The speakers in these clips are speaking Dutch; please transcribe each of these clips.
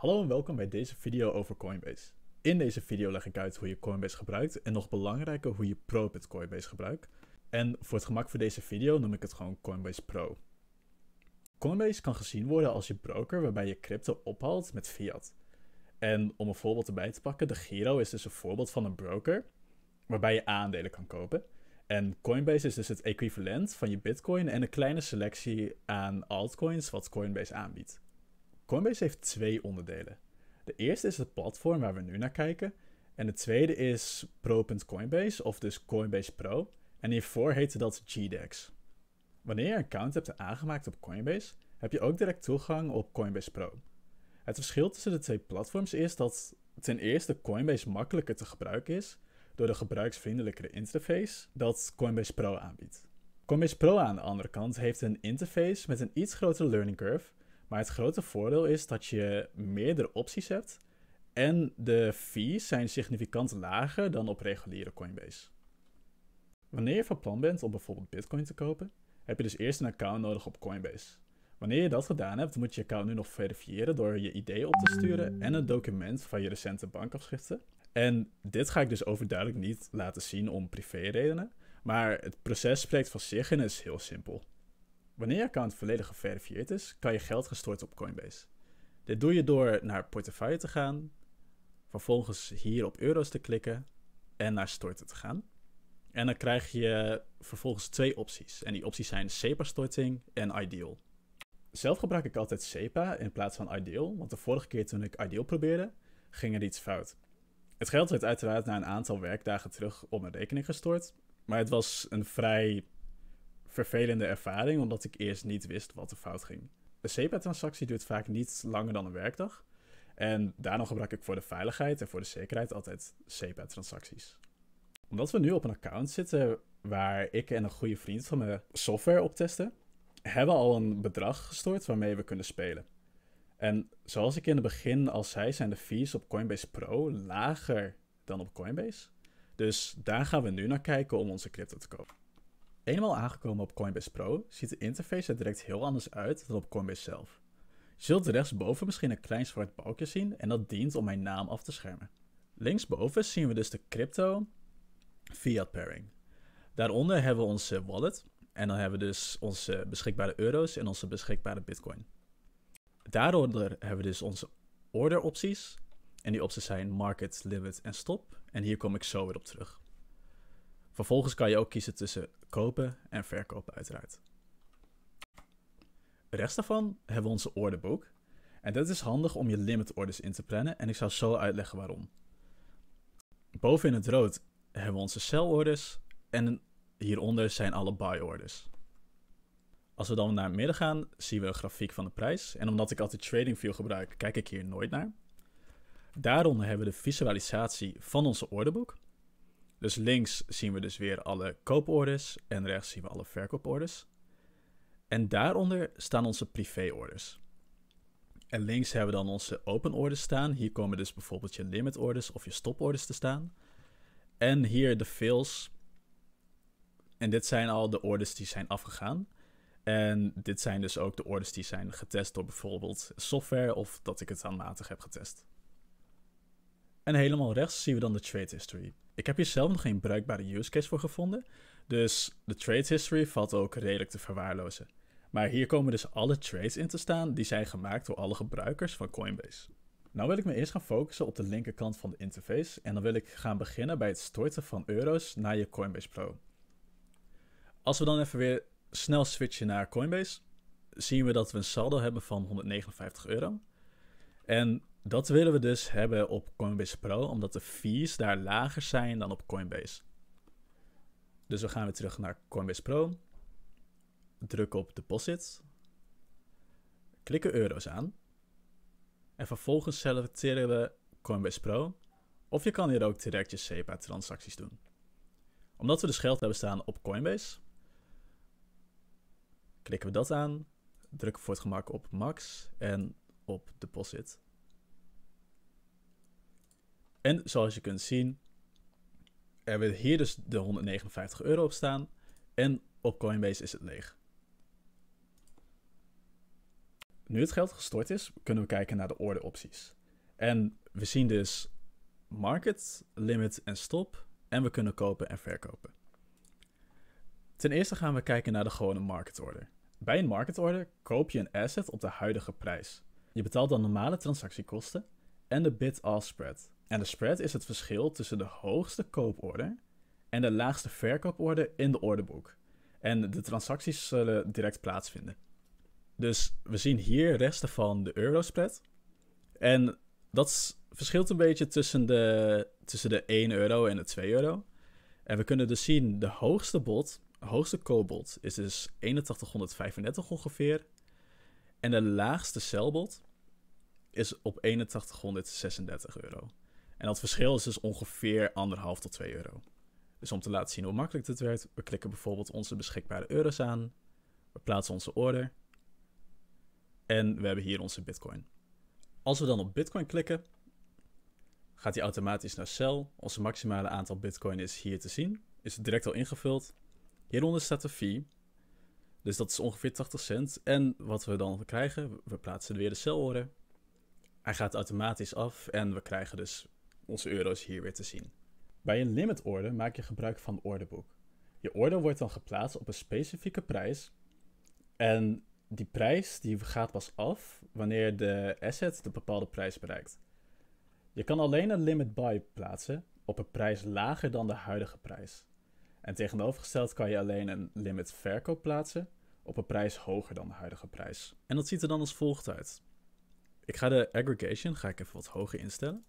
Hallo en welkom bij deze video over Coinbase. In deze video leg ik uit hoe je Coinbase gebruikt en nog belangrijker hoe je Propit Coinbase gebruikt. En voor het gemak voor deze video noem ik het gewoon Coinbase Pro. Coinbase kan gezien worden als je broker waarbij je crypto ophaalt met fiat. En om een voorbeeld erbij te pakken, de Giro is dus een voorbeeld van een broker waarbij je aandelen kan kopen. En Coinbase is dus het equivalent van je Bitcoin en een kleine selectie aan altcoins wat Coinbase aanbiedt. Coinbase heeft twee onderdelen. De eerste is het platform waar we nu naar kijken. En de tweede is Pro.Coinbase, of dus Coinbase Pro. En hiervoor heette dat GDEX. Wanneer je een account hebt aangemaakt op Coinbase, heb je ook direct toegang op Coinbase Pro. Het verschil tussen de twee platforms is dat ten eerste Coinbase makkelijker te gebruiken is door de gebruiksvriendelijkere interface dat Coinbase Pro aanbiedt. Coinbase Pro aan de andere kant heeft een interface met een iets grotere learning curve maar het grote voordeel is dat je meerdere opties hebt. En de fees zijn significant lager dan op reguliere Coinbase. Wanneer je van plan bent om bijvoorbeeld Bitcoin te kopen, heb je dus eerst een account nodig op Coinbase. Wanneer je dat gedaan hebt, moet je account nu nog verifiëren door je ID op te sturen en een document van je recente bankafschriften. En dit ga ik dus overduidelijk niet laten zien om privéredenen, maar het proces spreekt van zich en is heel simpel. Wanneer je account volledig geverifieerd is, kan je geld gestort op Coinbase. Dit doe je door naar portefeuille te gaan, vervolgens hier op euro's te klikken en naar storten te gaan. En dan krijg je vervolgens twee opties. En die opties zijn SEPA-storting en Ideal. Zelf gebruik ik altijd SEPA in plaats van Ideal, want de vorige keer toen ik Ideal probeerde, ging er iets fout. Het geld werd uiteraard na een aantal werkdagen terug op mijn rekening gestort, maar het was een vrij vervelende ervaring, omdat ik eerst niet wist wat er fout ging. Een SEPA-transactie duurt vaak niet langer dan een werkdag. En daarom gebruik ik voor de veiligheid en voor de zekerheid altijd SEPA-transacties. Omdat we nu op een account zitten waar ik en een goede vriend van me software op testen, hebben we al een bedrag gestort waarmee we kunnen spelen. En zoals ik in het begin al zei, zijn de fees op Coinbase Pro lager dan op Coinbase. Dus daar gaan we nu naar kijken om onze crypto te kopen. Eenmaal aangekomen op Coinbase Pro ziet de interface er direct heel anders uit dan op Coinbase zelf. Je zult rechtsboven misschien een klein zwart balkje zien en dat dient om mijn naam af te schermen. Linksboven zien we dus de crypto fiat pairing. Daaronder hebben we onze wallet en dan hebben we dus onze beschikbare euro's en onze beschikbare bitcoin. Daaronder hebben we dus onze order opties en die opties zijn market, limit en stop en hier kom ik zo weer op terug. Vervolgens kan je ook kiezen tussen kopen en verkopen uiteraard. Rechts daarvan hebben we onze orderboek. En dat is handig om je limit orders in te plannen en ik zal zo uitleggen waarom. Boven in het rood hebben we onze sell orders en hieronder zijn alle buy orders. Als we dan naar midden gaan, zien we een grafiek van de prijs. En omdat ik altijd trading view gebruik, kijk ik hier nooit naar. Daaronder hebben we de visualisatie van onze orderboek. Dus links zien we dus weer alle kooporders en rechts zien we alle verkooporders. En daaronder staan onze privéorders. En links hebben we dan onze open orders staan. Hier komen dus bijvoorbeeld je limit orders of je stoporders te staan. En hier de fails. En dit zijn al de orders die zijn afgegaan. En dit zijn dus ook de orders die zijn getest door bijvoorbeeld software of dat ik het aanmatig heb getest. En helemaal rechts zien we dan de trade history. Ik heb hier zelf nog geen bruikbare use case voor gevonden, dus de trade history valt ook redelijk te verwaarlozen. Maar hier komen dus alle trades in te staan die zijn gemaakt door alle gebruikers van Coinbase. Nou wil ik me eerst gaan focussen op de linkerkant van de interface en dan wil ik gaan beginnen bij het storten van euro's naar je Coinbase Pro. Als we dan even weer snel switchen naar Coinbase, zien we dat we een saldo hebben van 159 euro. En dat willen we dus hebben op Coinbase Pro, omdat de fees daar lager zijn dan op Coinbase. Dus we gaan weer terug naar Coinbase Pro. Druk op Deposit. Klikken euro's aan. En vervolgens selecteren we Coinbase Pro. Of je kan hier ook direct je SEPA-transacties doen. Omdat we dus geld hebben staan op Coinbase, klikken we dat aan. Drukken voor het gemak op Max en op Deposit. En zoals je kunt zien, hebben we hier dus de 159 euro op staan. En op Coinbase is het leeg. Nu het geld gestort is, kunnen we kijken naar de orderopties. En we zien dus market, limit en stop. En we kunnen kopen en verkopen. Ten eerste gaan we kijken naar de gewone market order. Bij een market order koop je een asset op de huidige prijs. Je betaalt dan normale transactiekosten en de bid-ask spread. En de spread is het verschil tussen de hoogste kooporder en de laagste verkooporder in de orderboek. En de transacties zullen direct plaatsvinden. Dus we zien hier resten van de eurospread. En dat verschilt een beetje tussen de, tussen de 1 euro en de 2 euro. En we kunnen dus zien de hoogste bod, hoogste koopbod is dus 8135 ongeveer. En de laagste celbot is op 8136 euro. En dat verschil is dus ongeveer anderhalf tot 2 euro. Dus om te laten zien hoe makkelijk dit werkt, we klikken bijvoorbeeld onze beschikbare euro's aan. We plaatsen onze order. En we hebben hier onze bitcoin. Als we dan op bitcoin klikken, gaat hij automatisch naar cel. Ons maximale aantal bitcoin is hier te zien. Is direct al ingevuld. Hieronder staat de fee. Dus dat is ongeveer 80 cent. En wat we dan krijgen, we plaatsen weer de celorder, Hij gaat automatisch af en we krijgen dus onze euro's hier weer te zien. Bij een limit order maak je gebruik van orderboek. Je order wordt dan geplaatst op een specifieke prijs. En die prijs die gaat pas af wanneer de asset de bepaalde prijs bereikt. Je kan alleen een limit buy plaatsen op een prijs lager dan de huidige prijs. En tegenovergesteld kan je alleen een limit verkoop plaatsen op een prijs hoger dan de huidige prijs. En dat ziet er dan als volgt uit. Ik ga de aggregation ga ik even wat hoger instellen.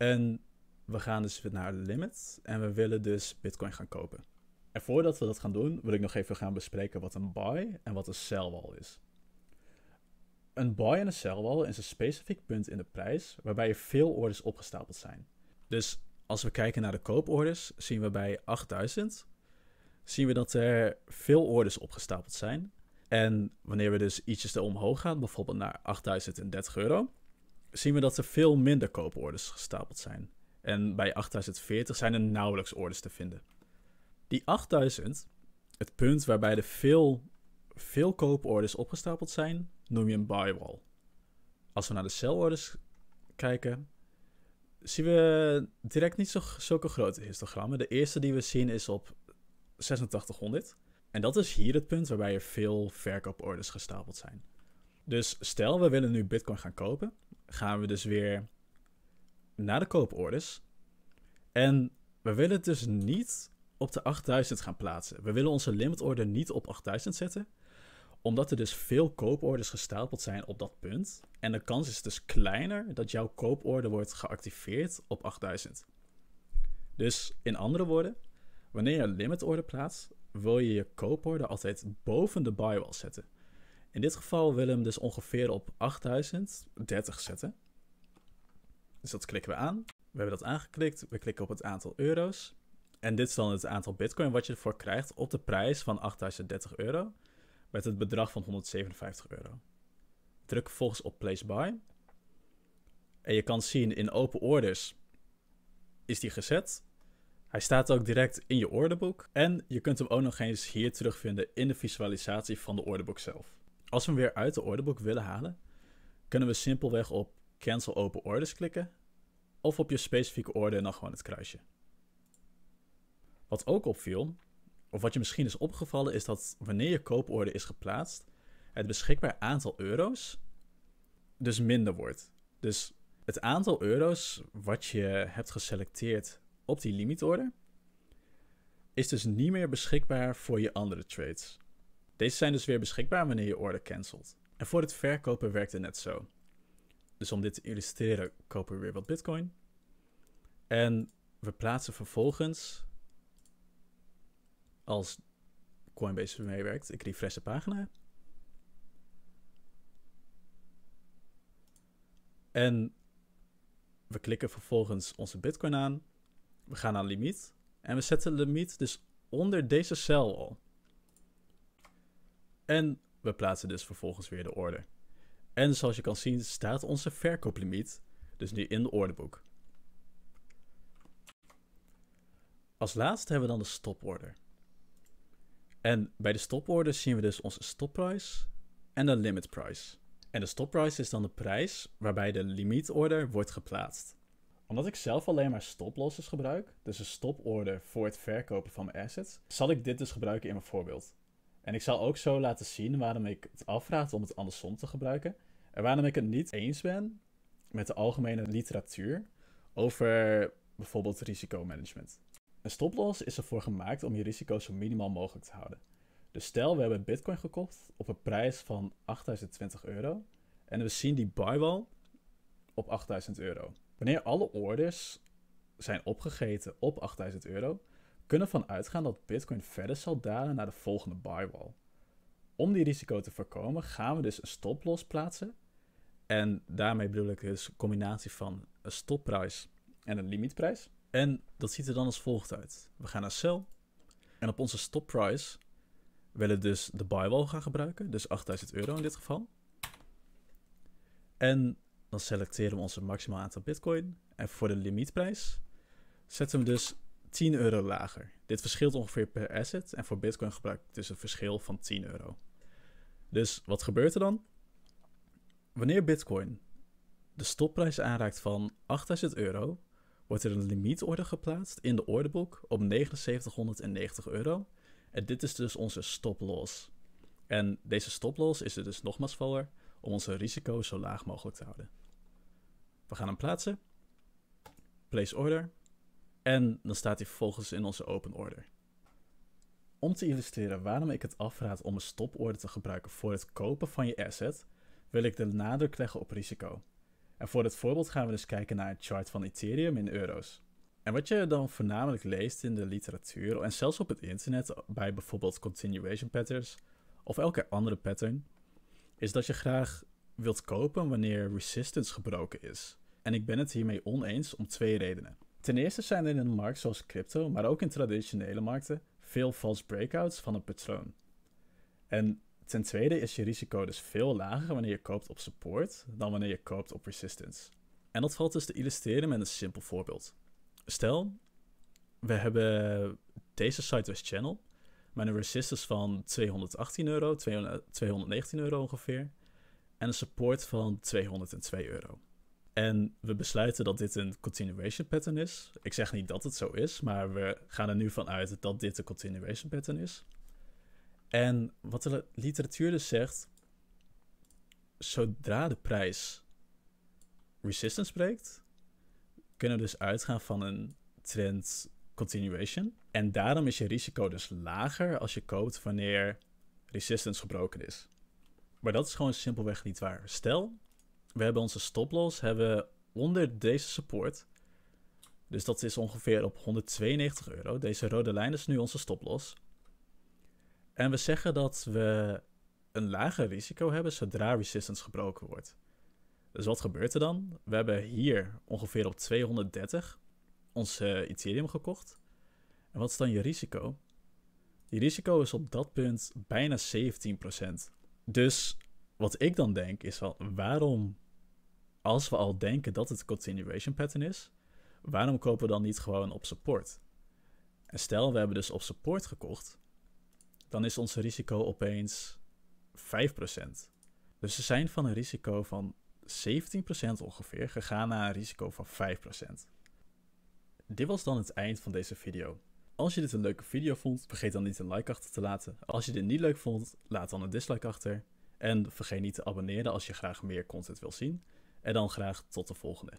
En we gaan dus naar de limit en we willen dus Bitcoin gaan kopen. En voordat we dat gaan doen, wil ik nog even gaan bespreken wat een buy en wat een sell wall is. Een buy en een sell wall is een specifiek punt in de prijs waarbij er veel orders opgestapeld zijn. Dus als we kijken naar de kooporders, zien we bij 8000 zien we dat er veel orders opgestapeld zijn. En wanneer we dus ietsjes omhoog gaan, bijvoorbeeld naar 8030 euro, zien we dat er veel minder kooporders gestapeld zijn. En bij 8040 zijn er nauwelijks orders te vinden. Die 8000, het punt waarbij er veel, veel kooporders opgestapeld zijn, noem je een buy wall. Als we naar de celorders kijken, zien we direct niet zo, zulke grote histogrammen. De eerste die we zien is op 8600. En dat is hier het punt waarbij er veel verkooporders gestapeld zijn. Dus stel we willen nu Bitcoin gaan kopen, gaan we dus weer naar de kooporders. En we willen het dus niet op de 8000 gaan plaatsen. We willen onze limit order niet op 8000 zetten. Omdat er dus veel kooporders gestapeld zijn op dat punt. En de kans is dus kleiner dat jouw kooporder wordt geactiveerd op 8000. Dus in andere woorden, wanneer je een limit order plaatst, wil je je kooporder altijd boven de buy wall zetten. In dit geval willen we hem dus ongeveer op 8030 zetten. Dus dat klikken we aan. We hebben dat aangeklikt. We klikken op het aantal euro's. En dit is dan het aantal bitcoin wat je ervoor krijgt op de prijs van 8030 euro. Met het bedrag van 157 euro. Druk vervolgens op place buy. En je kan zien in open orders is die gezet. Hij staat ook direct in je orderboek. En je kunt hem ook nog eens hier terugvinden in de visualisatie van de orderboek zelf. Als we hem weer uit de orderboek willen halen, kunnen we simpelweg op Cancel Open Orders klikken of op je specifieke order en dan gewoon het kruisje. Wat ook opviel, of wat je misschien is opgevallen, is dat wanneer je kooporder is geplaatst, het beschikbaar aantal euro's dus minder wordt. Dus het aantal euro's wat je hebt geselecteerd op die limitorder is dus niet meer beschikbaar voor je andere trades. Deze zijn dus weer beschikbaar wanneer je order cancelt. En voor het verkopen werkt het net zo. Dus om dit te illustreren, kopen we weer wat bitcoin. En we plaatsen vervolgens, als Coinbase meewerkt, ik refresh de pagina. En we klikken vervolgens onze bitcoin aan. We gaan naar limiet. En we zetten de limiet dus onder deze cel al. En we plaatsen dus vervolgens weer de order. En zoals je kan zien staat onze verkooplimiet dus nu in de orderboek. Als laatste hebben we dan de stoporder. En bij de stoporder zien we dus onze stopprijs en de limit price. En de stopprice is dan de prijs waarbij de limietorder wordt geplaatst. Omdat ik zelf alleen maar stoplosses gebruik, dus een stoporder voor het verkopen van mijn assets, zal ik dit dus gebruiken in mijn voorbeeld. En ik zal ook zo laten zien waarom ik het afraad om het andersom te gebruiken. En waarom ik het niet eens ben met de algemene literatuur over bijvoorbeeld risicomanagement. Een stoploss is ervoor gemaakt om je risico zo minimaal mogelijk te houden. Dus stel, we hebben Bitcoin gekocht op een prijs van 8020 euro. En we zien die buywall op 8000 euro. Wanneer alle orders zijn opgegeten op 8000 euro, kunnen ervan uitgaan dat Bitcoin verder zal dalen naar de volgende buy wall. Om die risico te voorkomen gaan we dus een stoploss plaatsen. En daarmee bedoel ik dus een combinatie van een stopprijs en een limietprijs. En dat ziet er dan als volgt uit. We gaan naar sell. En op onze stopprijs willen we dus de buy wall gaan gebruiken. Dus 8000 euro in dit geval. En dan selecteren we onze maximaal aantal bitcoin. En voor de limietprijs zetten we dus 10 euro lager. Dit verschilt ongeveer per asset en voor Bitcoin gebruik ik dus een verschil van 10 euro. Dus wat gebeurt er dan? Wanneer Bitcoin de stopprijs aanraakt van 8000 euro, wordt er een limietorder geplaatst in de orderboek op 7990 euro. En dit is dus onze stoploss. En deze stoploss is er dus nogmaals voor om onze risico zo laag mogelijk te houden. We gaan hem plaatsen. Place order. En dan staat hij volgens in onze open order. Om te illustreren waarom ik het afraad om een stoporde te gebruiken voor het kopen van je asset, wil ik de nadruk leggen op risico. En voor het voorbeeld gaan we dus kijken naar een chart van Ethereum in euro's. En wat je dan voornamelijk leest in de literatuur en zelfs op het internet bij bijvoorbeeld continuation patterns of elke andere pattern, is dat je graag wilt kopen wanneer resistance gebroken is. En ik ben het hiermee oneens om twee redenen. Ten eerste zijn er in een markt zoals crypto, maar ook in traditionele markten, veel false breakouts van een patroon. En ten tweede is je risico dus veel lager wanneer je koopt op support dan wanneer je koopt op resistance. En dat valt dus te illustreren met een simpel voorbeeld. Stel, we hebben deze Sideways Channel met een resistance van 218 euro, 219 euro ongeveer, en een support van 202 euro. En we besluiten dat dit een continuation pattern is. Ik zeg niet dat het zo is, maar we gaan er nu van uit dat dit een continuation pattern is. En wat de literatuur dus zegt, zodra de prijs resistance breekt, kunnen we dus uitgaan van een trend continuation. En daarom is je risico dus lager als je koopt wanneer resistance gebroken is. Maar dat is gewoon simpelweg niet waar. Stel, we hebben onze stoploss hebben onder deze support. Dus dat is ongeveer op 192 euro. Deze rode lijn is nu onze stoploss. En we zeggen dat we een lager risico hebben zodra resistance gebroken wordt. Dus wat gebeurt er dan? We hebben hier ongeveer op 230 onze Ethereum gekocht. En wat is dan je risico? Je risico is op dat punt bijna 17%. Dus wat ik dan denk is wel, waarom als we al denken dat het continuation pattern is, waarom kopen we dan niet gewoon op support? En stel, we hebben dus op support gekocht, dan is ons risico opeens 5%. Dus we zijn van een risico van 17% ongeveer gegaan naar een risico van 5%. Dit was dan het eind van deze video. Als je dit een leuke video vond, vergeet dan niet een like achter te laten. Als je dit niet leuk vond, laat dan een dislike achter. En vergeet niet te abonneren als je graag meer content wil zien. En dan graag tot de volgende.